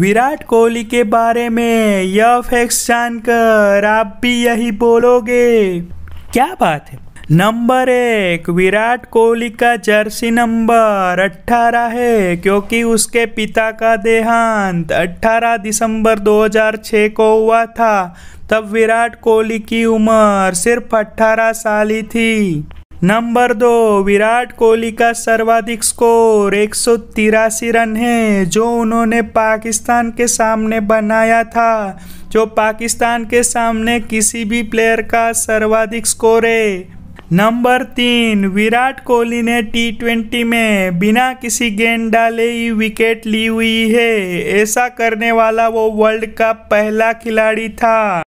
विराट कोहली के बारे में यह फैक्स जानकर आप भी यही बोलोगे क्या बात है नंबर एक विराट कोहली का जर्सी नंबर 18 है क्योंकि उसके पिता का देहांत 18 दिसंबर 2006 को हुआ था तब विराट कोहली की उम्र सिर्फ 18 साल ही थी नंबर दो विराट कोहली का सर्वाधिक स्कोर एक रन है जो उन्होंने पाकिस्तान के सामने बनाया था जो पाकिस्तान के सामने किसी भी प्लेयर का सर्वाधिक स्कोर है नंबर तीन विराट कोहली ने टी ट्वेंटी में बिना किसी गेंद डाले ही विकेट ली हुई है ऐसा करने वाला वो वर्ल्ड का पहला खिलाड़ी था